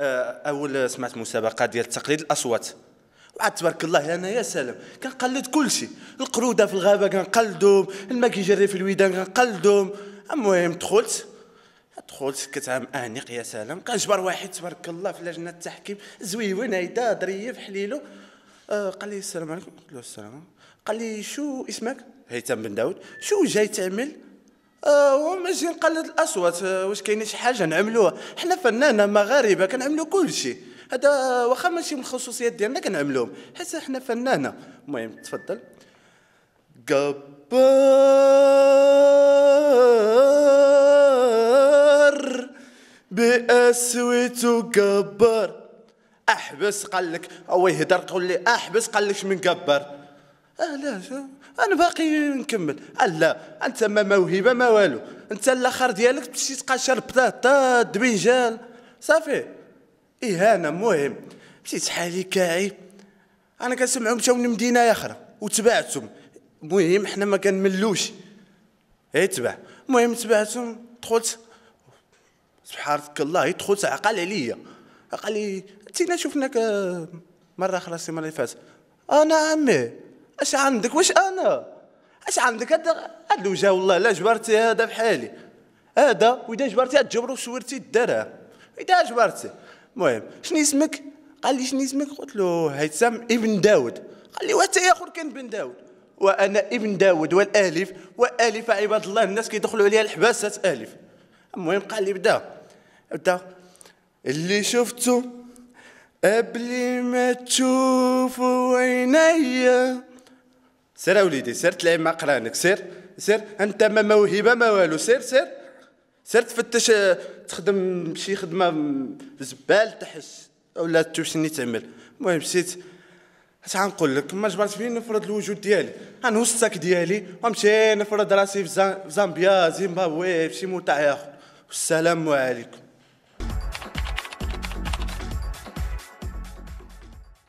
آه، اول سمعت مسابقه ديال تقليد الاصوات وعاد تبارك الله انا يا سلام كنقلد كلشي القروده في الغابه كنقلدهم الما كيجري في الويدان كنقلدهم المهم دخلت دخلت كتعام انيق يا سلام كنجبر واحد تبارك الله في لجنه التحكيم زويون هيدا ظريف حليلو آه قال لي السلام عليكم قلت له السلام قال لي شو اسمك هيثم بن داود شو جاي تعمل آه، وماشي نقلد الاصوات آه، واش كاين شي حاجه نعملوها حنا فنانه مغاربه كنعملو كل شيء هذا واخا ماشي من الخصوصيات ديالنا كنعملوهم حيت حنا فنانه المهم تفضل جبار بأسوته جبار احبس لك او يهدر تقول لي احبس لك من قبر اه لا انا باقي نكمل الا انت ما موهبه ما والو انت الاخر ديالك تمشي تقاشر بطاطا دبنجال صافي اهانه مهم مشيت حالي كاعي انا كنسمعهم مشاو لمدينه اخرى وتبعتهم المهم حنا ما كنملوش اي تبع المهم تبعتهم دخلت سبحانك الله دخلت إيه، عقل عليا قال لي انت شفناك مره اخرى السيمانه اللي فاتت انا عمي اش عندك واش انا اش عندك هذا هذا الوجه والله لا جبرتي هذا بحالي هذا واذا جبرتي تجبرو شورتي الدرهم اذا جبرتي المهم شنو اسمك قال لي شنو اسمك قلت له هيثم ابن داود قال لي واتا يا اخر كان ابن داود وانا ابن داود والالف والالف عباد الله الناس كيدخلوا عليها الحباسات الف المهم قال لي بدا بدا اللي شفته قبل ما تشوفوا عينيا سير اوليدي سير تلعب مع قرانك سير سير انت ما موهبه ما والو سير سير سير تفتش آه، تخدم شي خدمه زبال تحس ولا تشوف شنو تعمل المهم سيت اش غنقول لك ما جبرت فين نفرض الوجود ديالي غنوص الساك ديالي ونمشي نفرض راسي في زامبيا زيمبابوي في شي موتع اخر والسلام عليكم